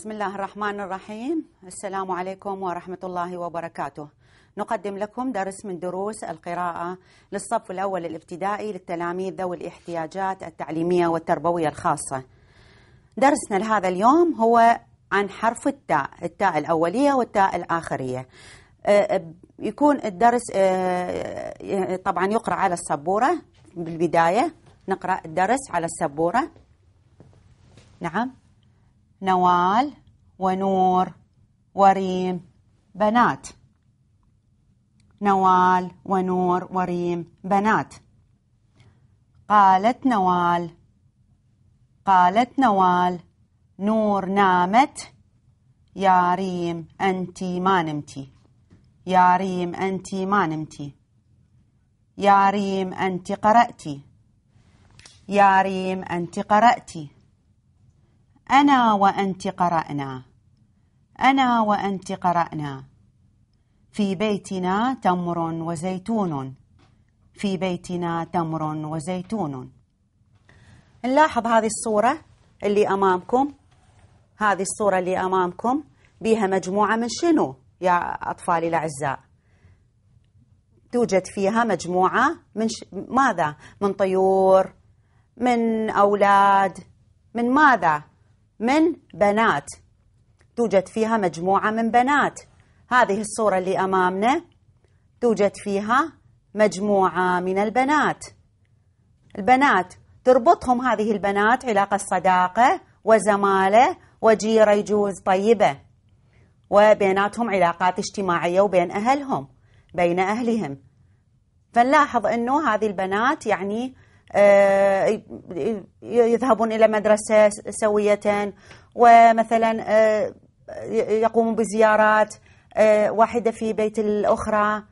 بسم الله الرحمن الرحيم السلام عليكم ورحمة الله وبركاته نقدم لكم درس من دروس القراءة للصف الأول الابتدائي للتلاميذ ذوي الاحتياجات التعليمية والتربوية الخاصة درسنا لهذا اليوم هو عن حرف التاء التاء الأولية والتاء الآخرية أه، أه، يكون الدرس أه، طبعا يقرأ على السبورة بالبداية نقرأ الدرس على السبورة نعم نوال ونور وريم بنات نوال ونور وريم بنات قالت نوال قالت نوال نور نامت يا ريم أنتي ما نمتي يا ريم أنت ما نمتي يا ريم أنت قرأتي يا ريم أنت قرأتي أنا وأنت قرأنا أنا وأنت قرأنا في بيتنا تمر وزيتون في بيتنا تمر وزيتون نلاحظ هذه الصورة اللي أمامكم هذه الصورة اللي أمامكم بها مجموعة من شنو يا أطفالي الأعزاء توجد فيها مجموعة من ش... ماذا من طيور من أولاد من ماذا من بنات توجد فيها مجموعة من بنات هذه الصورة اللي أمامنا توجد فيها مجموعة من البنات البنات تربطهم هذه البنات علاقة صداقة وزمالة وجيرة يجوز طيبة وبيناتهم علاقات اجتماعية وبين أهلهم بين أهلهم فنلاحظ أنه هذه البنات يعني آه، يذهبون إلى مدرسة سوية ومثلا آه، يقومون بزيارات آه، واحدة في بيت الأخرى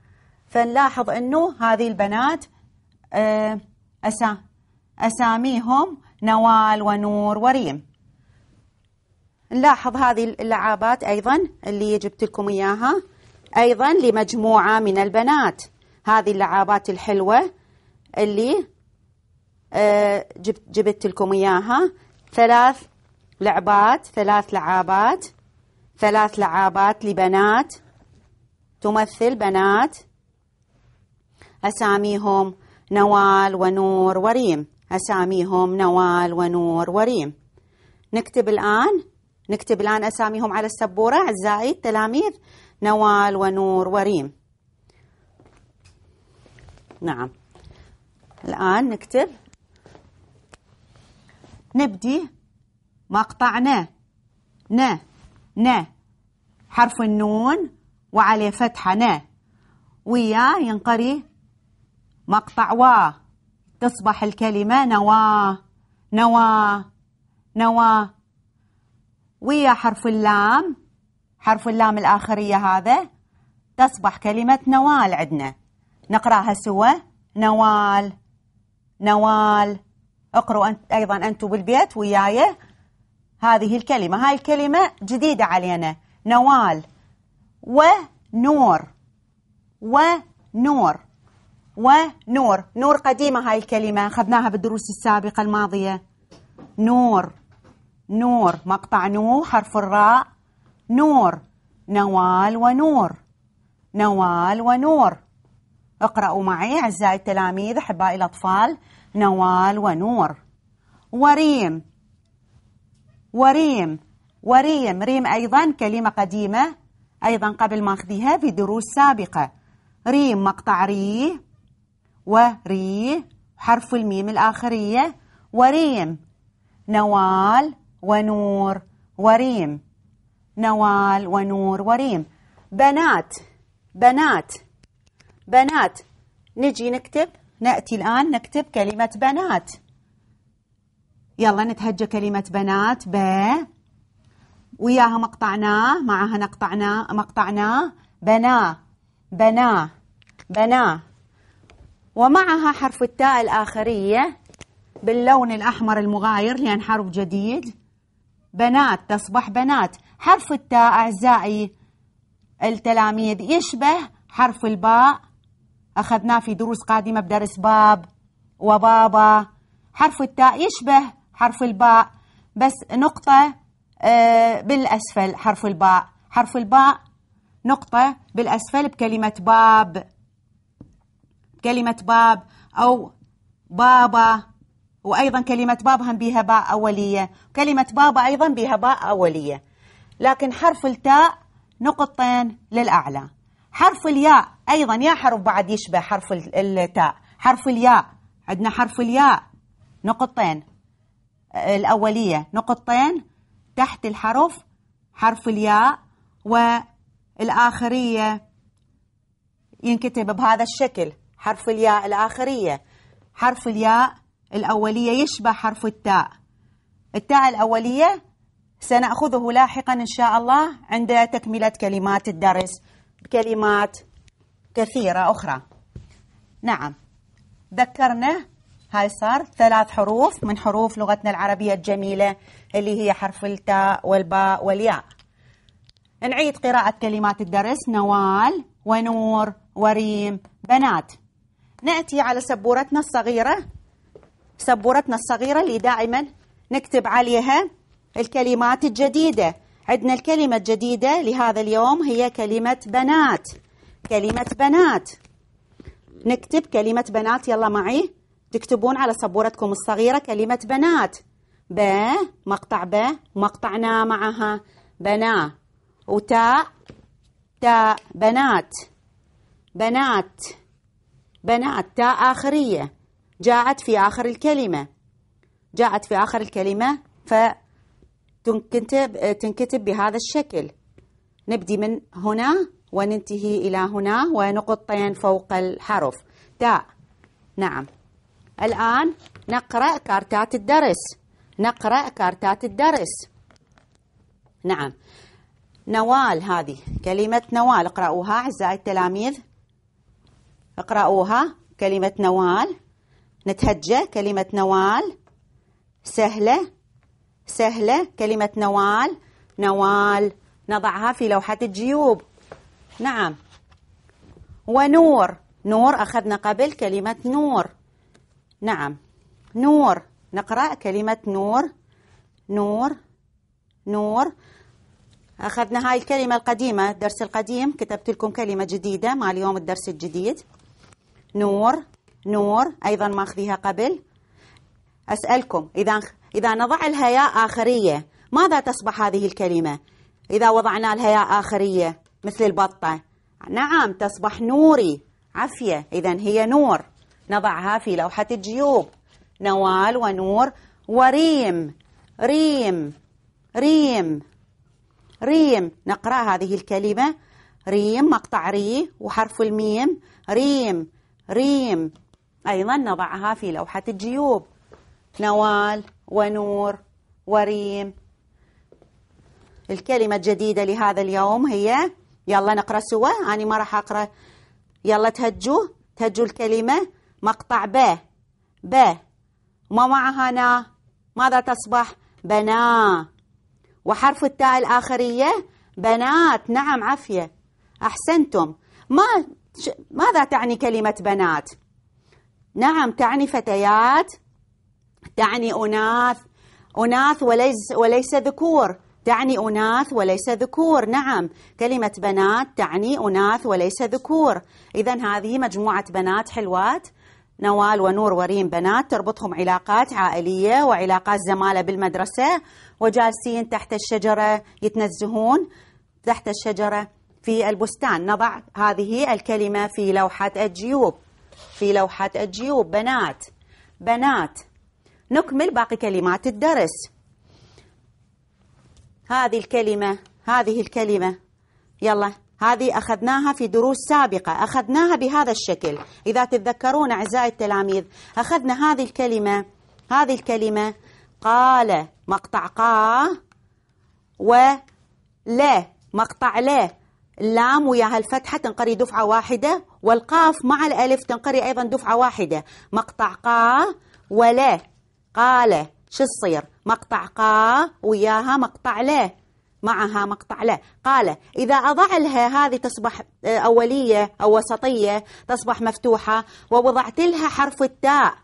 فنلاحظ أنه هذه البنات أساميهم نوال ونور وريم نلاحظ هذه اللعابات أيضا اللي جبت لكم إياها أيضا لمجموعة من البنات هذه اللعابات الحلوة اللي آه، جبت, جبت لكم إياها ثلاث لعبات ثلاث لعابات ثلاث لعابات لبنات تمثل بنات أساميهم نوال ونور وريم أساميهم نوال ونور وريم نكتب الآن نكتب الآن أساميهم على السبورة أعزائي التلاميذ نوال ونور وريم نعم الآن نكتب نبدي مقطع ن نا نا حرف النون وعليه فتحة نا ويا ينقري مقطع وا تصبح الكلمة نوا نوا نوا ويا حرف اللام حرف اللام الآخرية هذا تصبح كلمة نوال عندنا نقراها سوا نوال نوال اقرأوا أيضا أنتم بالبيت وياي هذه الكلمة هاي الكلمة جديدة علينا نوال ونور ونور ونور نور قديمة هاي الكلمة أخذناها بالدروس السابقة الماضية نور نور مقطع نو حرف الراء نور نوال ونور نوال ونور اقرأوا معي أعزائي التلاميذ أحبائي الأطفال نوال ونور وريم وريم وريم ريم أيضا كلمة قديمة أيضا قبل ما أخذيها في دروس سابقة ريم مقطع ري وري حرف الميم الآخرية وريم نوال ونور وريم نوال ونور وريم بنات بنات بنات نجي نكتب نأتي الآن نكتب كلمة بنات يلا نتهجى كلمة بنات ب وياها مقطعناه معها نقطعناه مقطعناه بنا بنا بنا ومعها حرف التاء الآخرية باللون الأحمر المغاير لأن حرف جديد بنات تصبح بنات حرف التاء أعزائي التلاميذ يشبه حرف الباء أخذناه في دروس قادمة بدرس باب وبابا حرف التاء يشبه حرف الباء بس نقطة آه، بالأسفل حرف الباء حرف الباء نقطة بالأسفل بكلمة باب كلمة باب أو بابا وأيضا كلمة باب هم بيها باء أولية كلمة بابا أيضا بيها باء أولية لكن حرف التاء نقطتين للأعلى حرف الياء أيضا يا حرف بعد يشبه حرف التاء حرف الياء عندنا حرف الياء نقطتين الأولية نقطتين تحت الحرف حرف الياء والآخرية ينكتب بهذا الشكل حرف الياء الآخرية حرف الياء الأولية يشبه حرف التاء التاء الأولية سنأخذه لاحقا إن شاء الله عند تكملة كلمات الدرس كلمات كثيرة أخرى نعم ذكرنا هاي صار ثلاث حروف من حروف لغتنا العربية الجميلة اللي هي حرف التاء والباء والياء نعيد قراءة كلمات الدرس نوال ونور وريم بنات نأتي على سبورتنا الصغيرة سبورتنا الصغيرة اللي دائما نكتب عليها الكلمات الجديدة عندنا الكلمة الجديدة لهذا اليوم هي كلمة بنات كلمة بنات نكتب كلمة بنات يلا معي تكتبون على سبورتكم الصغيرة كلمة بنات ب مقطع ب مقطعنا معها بنا وتاء تاء بنات بنات بنات تاء آخرية جاءت في آخر الكلمة جاءت في آخر الكلمة ف تنكتب, تنكتب بهذا الشكل نبدي من هنا وننتهي إلى هنا ونقطتين فوق الحرف تاء نعم الآن نقرأ كارتات الدرس نقرأ كارتات الدرس نعم نوال هذه كلمة نوال اقرأوها أعزائي التلاميذ اقرأوها كلمة نوال نتهجى كلمة نوال سهلة سهلة كلمة نوال نوال نضعها في لوحة الجيوب نعم ونور نور أخذنا قبل كلمة نور نعم نور نقرأ كلمة نور نور نور أخذنا هاي الكلمة القديمة الدرس القديم كتبت لكم كلمة جديدة مع اليوم الدرس الجديد نور نور أيضا ما أخذيها قبل أسألكم إذا إذا نضع الهياء آخرية ماذا تصبح هذه الكلمة إذا وضعنا الهياء آخرية مثل البطة نعم تصبح نوري عفية إذا هي نور نضعها في لوحة الجيوب نوال ونور وريم ريم ريم ريم نقرأ هذه الكلمة ريم مقطع ري وحرف الميم ريم ريم أيضا نضعها في لوحة الجيوب نوال ونور وريم الكلمة الجديدة لهذا اليوم هي يلا نقرأ سوا أنا ما راح أقرأ يلا تهجوا تهجوا الكلمة مقطع ب ب وما معها نا ماذا تصبح بنا وحرف التاء الآخرية بنات نعم عفية أحسنتم ما ماذا تعني كلمة بنات نعم تعني فتيات تعني أناث أناث وليس, وليس ذكور تعني أناث وليس ذكور نعم كلمة بنات تعني أناث وليس ذكور إذا هذه مجموعة بنات حلوات نوال ونور وريم بنات تربطهم علاقات عائلية وعلاقات زمالة بالمدرسة وجالسين تحت الشجرة يتنزهون تحت الشجرة في البستان نضع هذه الكلمة في لوحة الجيوب في لوحة الجيوب بنات بنات نكمل باقي كلمات الدرس هذه الكلمة هذه الكلمة يلا هذه أخذناها في دروس سابقة أخذناها بهذا الشكل إذا تتذكرون أعزائي التلاميذ أخذنا هذه الكلمة هذه الكلمة قال مقطع قا و ل مقطع لا اللام وياها الفتحة تنقري دفعة واحدة والقاف مع الألف تنقري أيضا دفعة واحدة مقطع قا ولا قال شو تصير مقطع قا وياها مقطع له معها مقطع له قال إذا أضع لها هذه تصبح آه، أولية أو وسطية تصبح مفتوحة ووضعت لها حرف التاء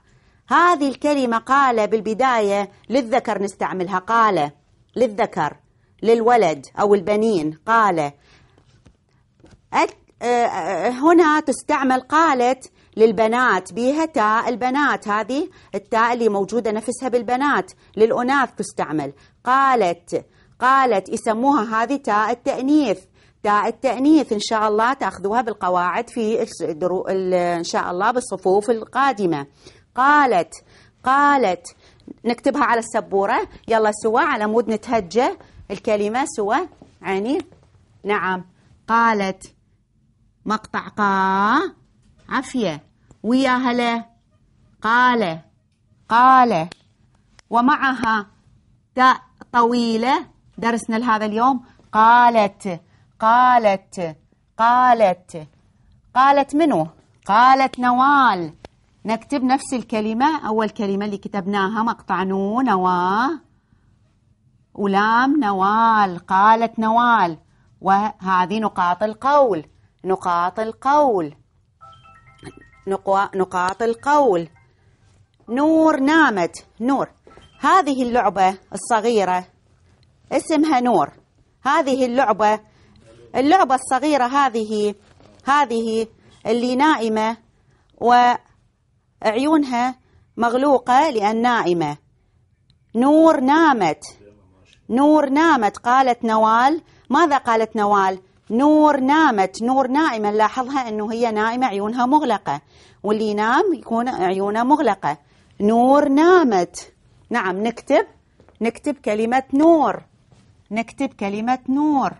هذه الكلمة قال بالبداية للذكر نستعملها قال للذكر للولد أو البنين قال آه، آه، هنا تستعمل قالت للبنات بيها تاء البنات هذه التاء اللي موجودة نفسها بالبنات للأناث تستعمل قالت قالت يسموها هذه تاء التأنيث تاء التأنيث إن شاء الله تأخذوها بالقواعد في الدرو... إن شاء الله بالصفوف القادمة قالت قالت نكتبها على السبورة يلا سوا على مود نتهجى الكلمة سوا يعني نعم قالت مقطع قا عافية ويا هلا قال قال ومعها تاء طويلة درسنا لهذا اليوم قالت قالت قالت قالت منو قالت نوال نكتب نفس الكلمة أول كلمة اللي كتبناها مقطع نو نوا ولام نوال قالت نوال وهذه نقاط القول نقاط القول نقاط القول نور نامت نور هذه اللعبة الصغيرة اسمها نور هذه اللعبة اللعبة الصغيرة هذه هذه اللي نائمة وعيونها مغلوقة لأن نائمة نور نامت نور نامت قالت نوال ماذا قالت نوال نور نامت نور نائمة نلاحظها أنه هي نائمة عيونها مغلقة واللي ينام يكون عيونه مغلقة نور نامت نعم نكتب نكتب كلمة نور نكتب كلمة نور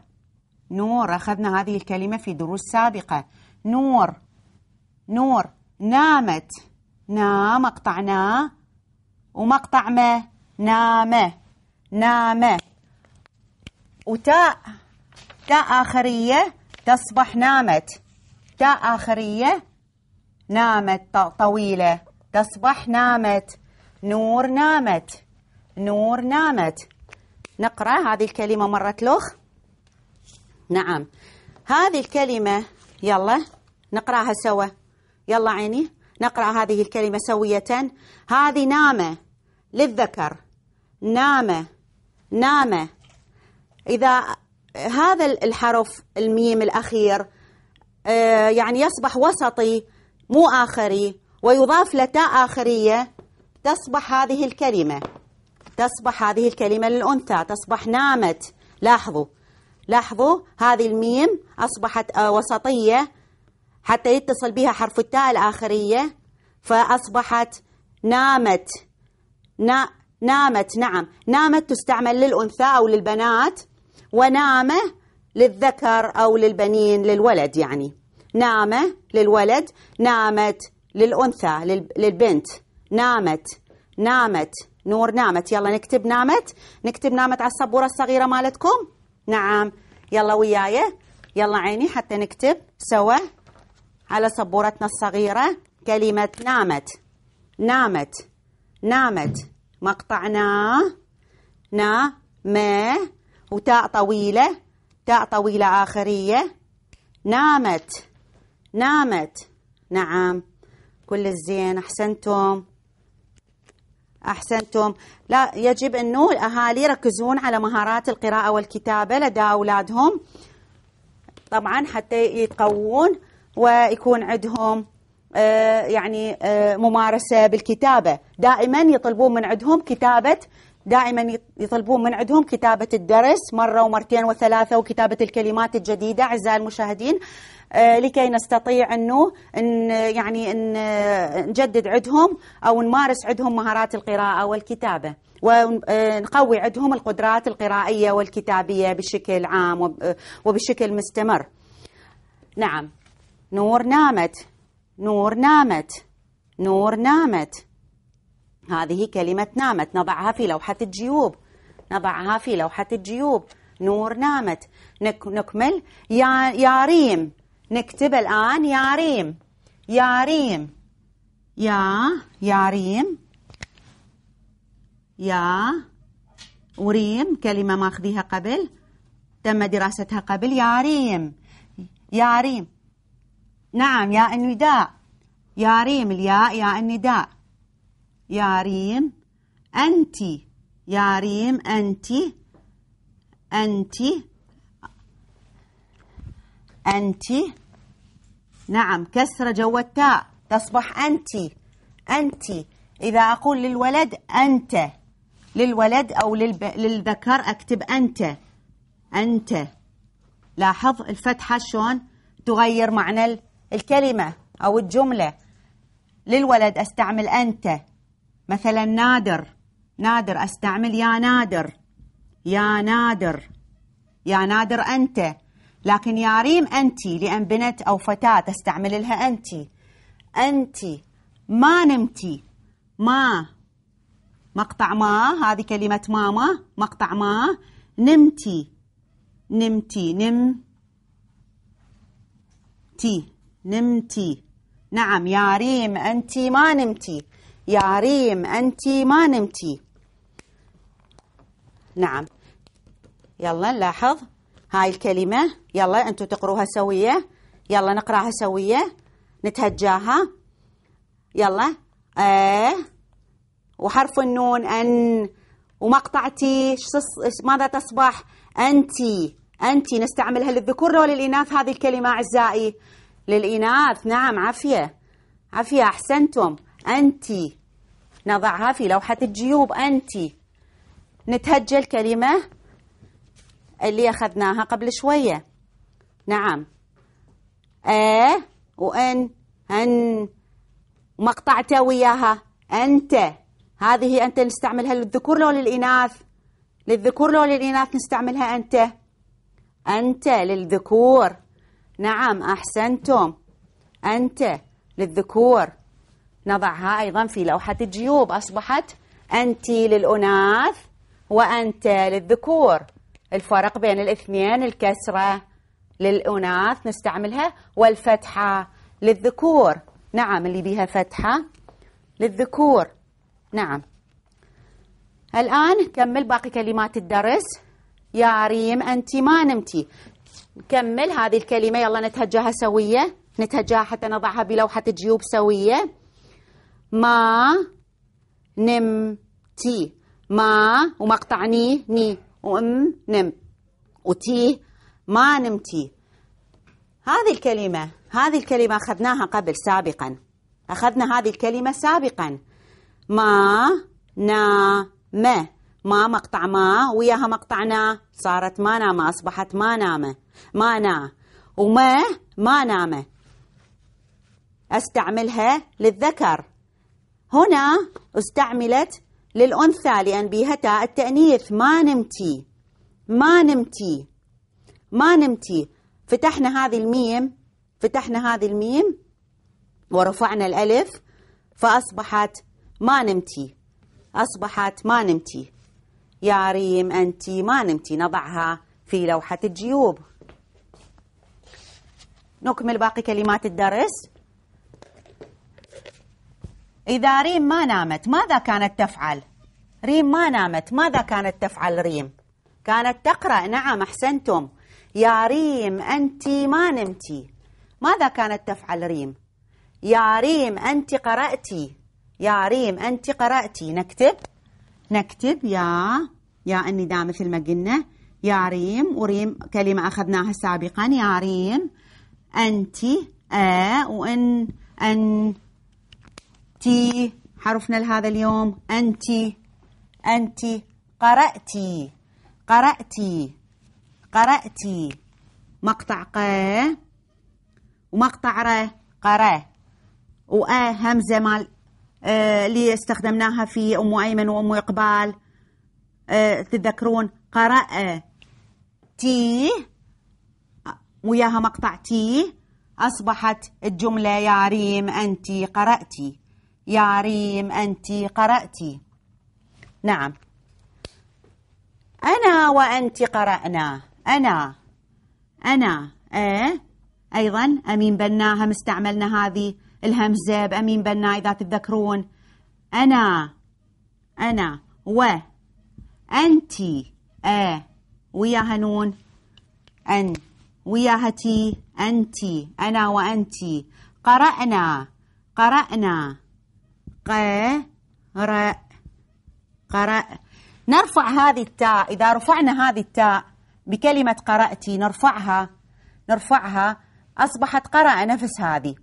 نور أخذنا هذه الكلمة في دروس سابقة نور نور نامت نا مقطع نا ومقطع ما نامه نامه وتاء تاء آخرية تصبح نامت تاء آخرية نامت طويلة تصبح نامت نور نامت نور نامت نقرأ هذه الكلمة مرة لخ نعم هذه الكلمة يلا نقرأها سوا يلا عيني نقرأ هذه الكلمة سوية هذه نامة للذكر نامة نامة إذا هذا الحرف الميم الأخير آه، يعني يصبح وسطي مو آخري ويضاف لتاء آخرية تصبح هذه الكلمة تصبح هذه الكلمة للأنثى تصبح نامت لاحظوا لاحظوا هذه الميم أصبحت آه، وسطية حتى يتصل بها حرف التاء الآخرية فأصبحت نامت نا نامت نعم نامت تستعمل للأنثى أو للبنات ونعمة للذكر أو للبنين للولد يعني نعمة للولد نعمت للأنثى للبنت نعمت نعمت نور نعمت يلا نكتب نعمت نكتب نعمت على السبورة الصغيرة مالتكم نعم يلا وياي يلا عيني حتى نكتب سوا على سبورتنا الصغيرة كلمة نعمت نعمت نعمت مقطعنا نعمة وتاء طويلة تاء طويلة آخرية نامت نامت نعم كل الزين أحسنتم أحسنتم لا يجب أنه الأهالي يركزون على مهارات القراءة والكتابة لدى أولادهم طبعا حتى يتقوون ويكون عندهم آه، يعني آه، ممارسة بالكتابة دائما يطلبون من عندهم كتابة دائما يطلبون من عندهم كتابة الدرس مرة ومرتين وثلاثة وكتابة الكلمات الجديدة أعزائي المشاهدين آه، لكي نستطيع أنه إن يعني إن آه، نجدد عندهم أو نمارس عندهم مهارات القراءة والكتابة ونقوي آه، عندهم القدرات القرائية والكتابية بشكل عام وبشكل مستمر نعم نور نامت نور نامت نور نامت هذه كلمة نامت نضعها في لوحة الجيوب نضعها في لوحة الجيوب نور نامت نك نكمل يا يا ريم نكتب الآن يا ريم يا ريم يا يا يا ريم وريم كلمة ماخذيها قبل تم دراستها قبل يا ريم يا ريم نعم يا النداء يا ريم الياء يا النداء يا ريم أنت يا ريم أنت أنت أنت نعم كسرة جو التاء تصبح أنت أنت إذا أقول للولد أنت للولد أو للب... للذكر أكتب أنت أنت لاحظ الفتحة شلون تغير معنى الكلمة أو الجملة للولد أستعمل أنت مثلا نادر نادر أستعمل يا نادر يا نادر يا نادر أنت لكن يا ريم أنت لأن بنت أو فتاة أستعمل لها أنت أنت ما نمتي ما مقطع ما هذه كلمة ماما مقطع ما نمتي نمتي نم تي نمتي نعم يا ريم أنت ما نمتي يا ريم أنت ما نمتي نعم يلا نلاحظ هاي الكلمة يلا أنتوا تقروها سوية يلا نقراها سوية نتهجاها يلا آه وحرف النون أن ومقطعتي ماذا تصبح أنتي أنتي نستعملها للذكور أو للإناث هذه الكلمة أعزائي للإناث نعم عافية عافية أحسنتم أنت نضعها في لوحة الجيوب أنت نتهجى الكلمة اللي أخذناها قبل شوية نعم أ وأن أن مقطعته وياها أنت هذه أنت نستعملها للذكور لو للإناث للذكور لو للإناث نستعملها أنت أنت للذكور نعم أحسنتم أنت للذكور نضعها أيضا في لوحة الجيوب أصبحت أنت للأناث وأنت للذكور الفرق بين الاثنين الكسرة للأناث نستعملها والفتحة للذكور نعم اللي بيها فتحة للذكور نعم الآن نكمل باقي كلمات الدرس يا ريم أنت ما نمتي نكمل هذه الكلمة يلا نتهجاها سوية نتهجاها حتى نضعها بلوحة الجيوب سوية ما نمتي ما ومقطع ني ني وام نم وتي ما نمتي هذه الكلمة هذه الكلمة أخذناها قبل سابقا أخذنا هذه الكلمة سابقا ما نام ما مقطع ما وياها مقطع نا صارت ما نام أصبحت ما نام ما نا وما ما نام استعملها للذكر هنا استعملت للأنثى لأن لأنبيهتها التأنيث ما نمتي ما نمتي ما نمتي فتحنا هذه الميم فتحنا هذه الميم ورفعنا الألف فأصبحت ما نمتي أصبحت ما نمتي يا ريم أنت ما نمتي نضعها في لوحة الجيوب نكمل باقي كلمات الدرس إذا ريم ما نامت ماذا كانت تفعل؟ ريم ما نامت ماذا كانت تفعل ريم؟ كانت تقرأ نعم أحسنتم يا ريم أنت ما نمتي ماذا كانت تفعل ريم؟ يا ريم أنت قرأتي يا ريم أنت قرأتي نكتب نكتب يا يا أني دا مثل ما قلنا يا ريم وريم كلمة أخذناها سابقا يا ريم أنت آ وإن أن تي حرفنا لهذا اليوم أنت أنت قرأتي قرأتي قرأتي مقطع ق ومقطع ر قرأ و همزة مال آه اللي استخدمناها في أم أيمن وأم إقبال آه تتذكرون قرأ تي وياها مقطع تي أصبحت الجملة يا ريم أنت قرأتي يا ريم أنت قرأت نعم أنا وأنت قرأنا أنا أنا إيه أيضا أمين بناها استعملنا هذه الهمزة بأمين بنا إذا تتذكرون أنا أنا و أنت إيه وياها نون أن وياها تي أنت أنا وأنت قرأنا قرأنا ر قرأ نرفع هذه التاء إذا رفعنا هذه التاء بكلمة قرأتي نرفعها نرفعها أصبحت قرأ نفس هذه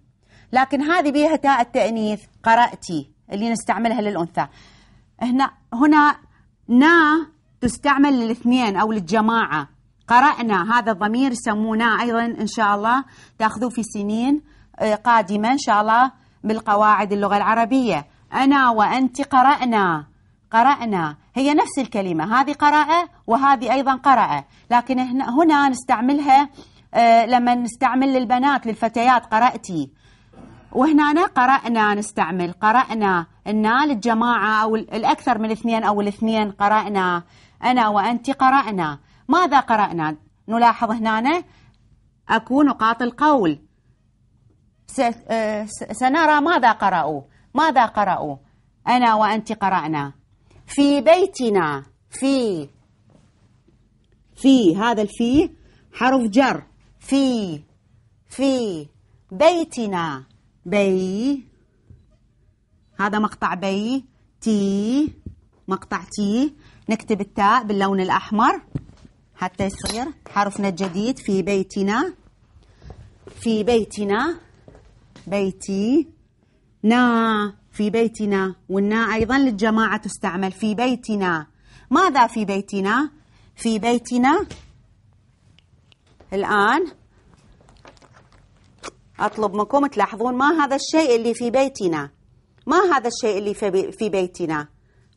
لكن هذه بها تاء التأنيث قرأتي اللي نستعملها للأنثى هنا هنا نا تستعمل للاثنين أو للجماعة قرأنا هذا الضمير يسمونه أيضا إن شاء الله تأخذوه في سنين آه، قادمة إن شاء الله بالقواعد اللغة العربية أنا وأنت قرأنا قرأنا هي نفس الكلمة هذه قرأ وهذه أيضا قرأ لكن هنا نستعملها آه، لما نستعمل للبنات للفتيات قرأتي وهنا قرأنا نستعمل قرأنا النا للجماعة أو الأكثر من اثنين أو الاثنين قرأنا أنا وأنت قرأنا ماذا قرأنا نلاحظ هنا أكو نقاط القول آه، سنرى ماذا قرأوا ماذا قرأوا أنا وأنت قرأنا في بيتنا في في هذا الفي حرف جر في في بيتنا بي هذا مقطع بي تي مقطع تي نكتب التاء باللون الأحمر حتى يصير حرفنا الجديد في بيتنا في بيتنا بيتي نا في بيتنا والنا أيضا للجماعة تستعمل في بيتنا ماذا في بيتنا؟ في بيتنا الآن أطلب منكم تلاحظون ما هذا الشيء اللي في بيتنا ما هذا الشيء اللي في بيتنا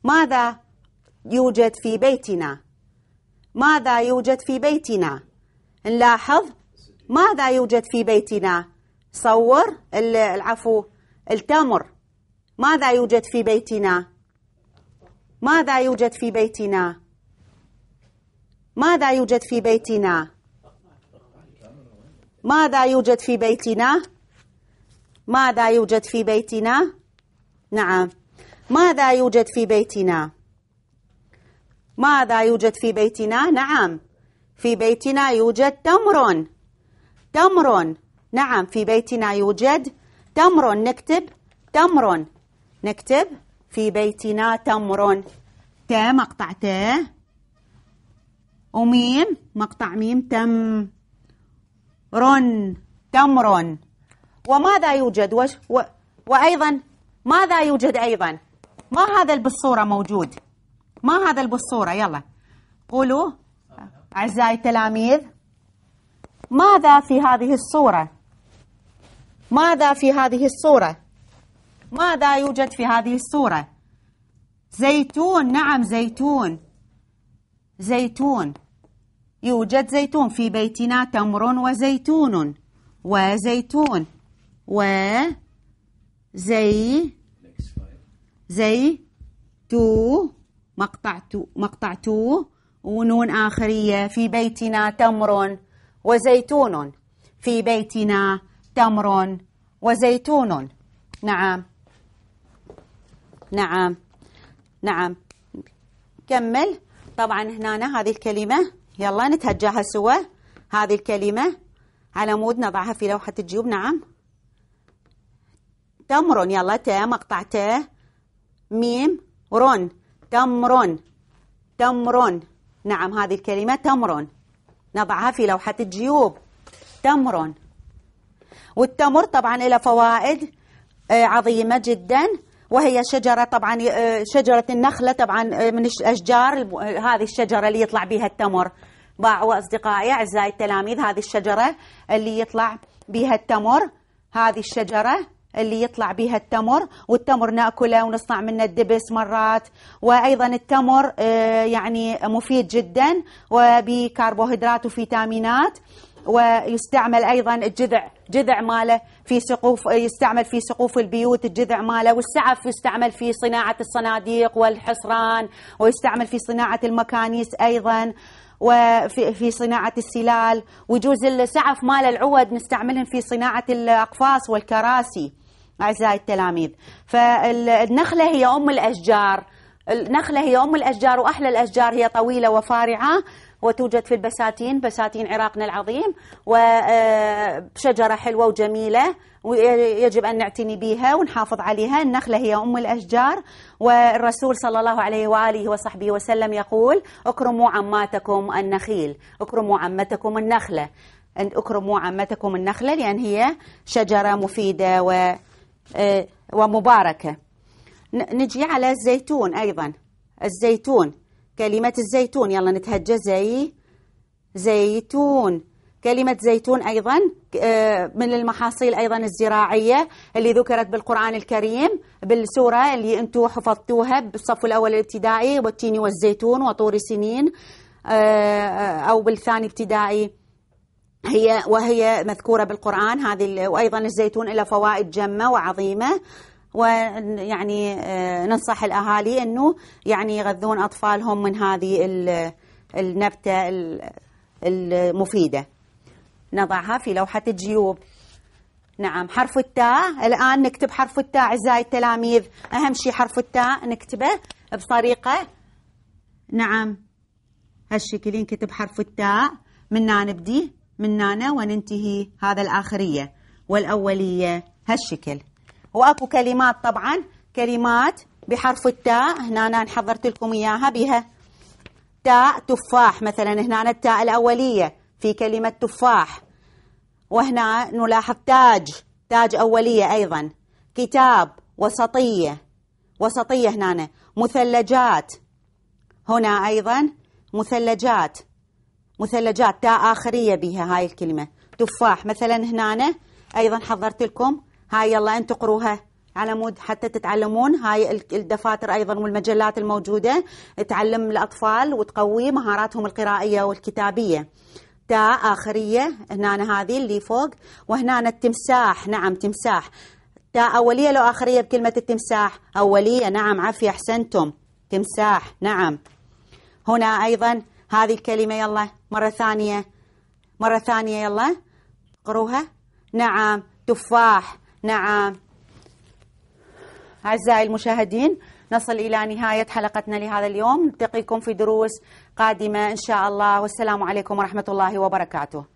ماذا يوجد في بيتنا ماذا يوجد في بيتنا نلاحظ ماذا يوجد في بيتنا صور العفو التمر ماذا يوجد في بيتنا ماذا يوجد في بيتنا ماذا يوجد في بيتنا ماذا يوجد في بيتنا ماذا يوجد في بيتنا نعم ماذا يوجد في بيتنا ماذا يوجد في بيتنا نعم في بيتنا يوجد تمر تمر نعم في بيتنا يوجد تمر نكتب تمر نكتب في بيتنا تمر ت مقطع ت وميم مقطع ميم تم رن تمر وماذا يوجد و... و... وأيضا ماذا يوجد أيضا ما هذا بالصورة موجود ما هذا بالصورة يلا قولوا أعزائي التلاميذ ماذا في هذه الصورة ماذا في هذه الصورة ماذا يوجد في هذه الصورة زيتون نعم زيتون زيتون يوجد زيتون في بيتنا تمر وزيتون وزيتون و زي زي تو مقطع تو مقطع تو ونون آخرية في بيتنا تمر وزيتون في بيتنا تمر وزيتون نعم نعم نعم كمل طبعا هنا هذه الكلمة يلا نتهجاها سوا هذه الكلمة على مود نضعها في لوحة الجيوب نعم تمر يلا تا مقطع تا ميم رون تمر تمر نعم هذه الكلمة تمر نضعها في لوحة الجيوب تمر والتمر طبعا له فوائد آه، عظيمة جدا وهي شجرة طبعا آه، شجرة النخلة طبعا آه، من الأشجار هذه الشجرة اللي يطلع بها التمر باعوا أصدقائي أعزائي التلاميذ هذه الشجرة اللي يطلع بها التمر هذه الشجرة اللي يطلع بها التمر والتمر ناكله ونصنع منه الدبس مرات وايضا التمر يعني مفيد جدا وبكربوهيدرات وفيتامينات ويستعمل أيضا الجذع جذع ماله في سقوف يستعمل في سقوف البيوت الجذع ماله والسعف يستعمل في صناعة الصناديق والحصران ويستعمل في صناعة المكانيس أيضا وفي في صناعة السلال ويجوز السعف مال العود نستعملهم في صناعة الأقفاص والكراسي أعزائي التلاميذ فالنخلة هي أم الأشجار النخلة هي أم الأشجار وأحلى الأشجار هي طويلة وفارعة وتوجد في البساتين بساتين عراقنا العظيم وشجرة آه، حلوة وجميلة ويجب أن نعتني بها ونحافظ عليها النخلة هي أم الأشجار والرسول صلى الله عليه وآله وصحبه وسلم يقول اكرموا عماتكم النخيل اكرموا عمتكم النخلة أن اكرموا عمتكم النخلة لأن هي شجرة مفيدة و آه، ومباركة نجي على الزيتون أيضا الزيتون كلمة الزيتون يلا نتهجى زي زيتون كلمة زيتون أيضا آه، من المحاصيل أيضا الزراعية اللي ذكرت بالقرآن الكريم بالسورة اللي أنتم حفظتوها بالصف الأول الابتدائي والتين والزيتون وطور سنين آه، آه، أو بالثاني ابتدائي هي وهي مذكورة بالقرآن هذه وأيضا الزيتون له فوائد جمة وعظيمة ويعني آه، ننصح الأهالي أنه يعني يغذون أطفالهم من هذه النبتة المفيدة نضعها في لوحة الجيوب نعم حرف التاء الآن نكتب حرف التاء أعزائي التلاميذ أهم شيء حرف التاء نكتبه بطريقة نعم هالشكل ينكتب حرف التاء منا نبدي هنا وننتهي هذا الآخرية والأولية هالشكل واكو كلمات طبعا كلمات بحرف التاء هنا أنا حضرت لكم إياها بها تاء تفاح مثلا هنا التاء الأولية في كلمة تفاح وهنا نلاحظ تاج تاج أولية أيضا كتاب وسطية وسطية هنا مثلجات هنا أيضا مثلجات مثلجات تاء آخرية بها هاي الكلمة تفاح مثلا هنا أيضا حضرت لكم هاي يلا انتم اقروها على مود حتى تتعلمون هاي الدفاتر ايضا والمجلات الموجوده تعلم الاطفال وتقوي مهاراتهم القرائيه والكتابيه تاء اخريه هنا هذه اللي فوق وهنا التمساح نعم تمساح تاء اوليه لو اخريه بكلمه التمساح اوليه نعم عفي احسنتم تمساح نعم هنا ايضا هذه الكلمه يلا مره ثانيه مره ثانيه يلا قروها نعم تفاح نعم أعزائي المشاهدين نصل إلى نهاية حلقتنا لهذا اليوم نلتقيكم في دروس قادمة إن شاء الله والسلام عليكم ورحمة الله وبركاته